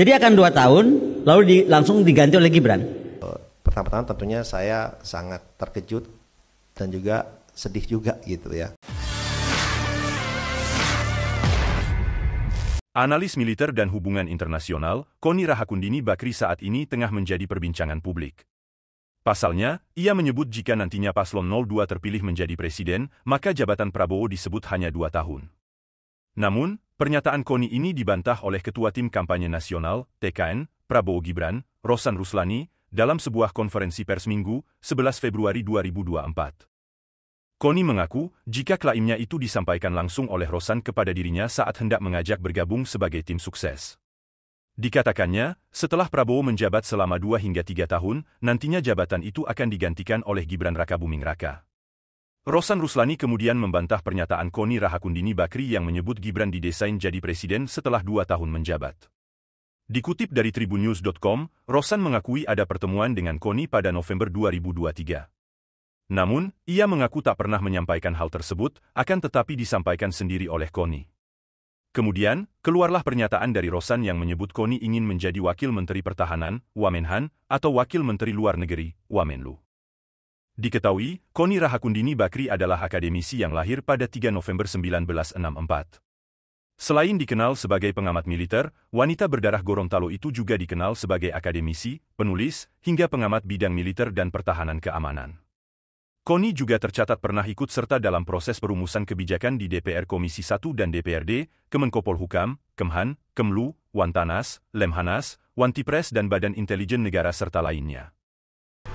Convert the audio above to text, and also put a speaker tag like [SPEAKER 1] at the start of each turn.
[SPEAKER 1] Jadi akan dua tahun, lalu di, langsung diganti oleh Gibran. Eh, pertama-tama tentunya saya
[SPEAKER 2] sangat terkejut dan juga sedih juga gitu ya. Analis militer dan hubungan internasional, Koni Rahakundini Bakri saat ini tengah menjadi perbincangan publik. Pasalnya, ia menyebut jika nantinya Paslon 02 terpilih menjadi presiden, maka jabatan Prabowo disebut hanya dua tahun. Namun, Pernyataan Koni ini dibantah oleh Ketua Tim Kampanye Nasional, TKN, Prabowo Gibran, Rosan Ruslani, dalam sebuah konferensi pers Minggu, 11 Februari 2024. Koni mengaku, jika klaimnya itu disampaikan langsung oleh Rosan kepada dirinya saat hendak mengajak bergabung sebagai tim sukses. Dikatakannya, setelah Prabowo menjabat selama 2 hingga 3 tahun, nantinya jabatan itu akan digantikan oleh Gibran Raka Buming Raka. Rosan Ruslani kemudian membantah pernyataan Koni Rahakundini Bakri yang menyebut Gibran didesain jadi presiden setelah dua tahun menjabat. Dikutip dari tribunnews.com, Rosan mengakui ada pertemuan dengan Koni pada November 2023. Namun, ia mengaku tak pernah menyampaikan hal tersebut, akan tetapi disampaikan sendiri oleh Koni. Kemudian, keluarlah pernyataan dari Rosan yang menyebut Koni ingin menjadi Wakil Menteri Pertahanan, Wamenhan, atau Wakil Menteri Luar Negeri, Wamenlu. Diketahui, Koni Rahakundini Bakri adalah akademisi yang lahir pada 3 November 1964. Selain dikenal sebagai pengamat militer, wanita berdarah Gorontalo itu juga dikenal sebagai akademisi, penulis, hingga pengamat bidang militer dan pertahanan keamanan. Koni juga tercatat pernah ikut serta dalam proses perumusan kebijakan di DPR Komisi 1 dan DPRD, Kemenkopol Hukam, Kemhan, Kemlu, Wantanas, Lemhanas, Wantipres dan Badan Intelijen Negara serta lainnya.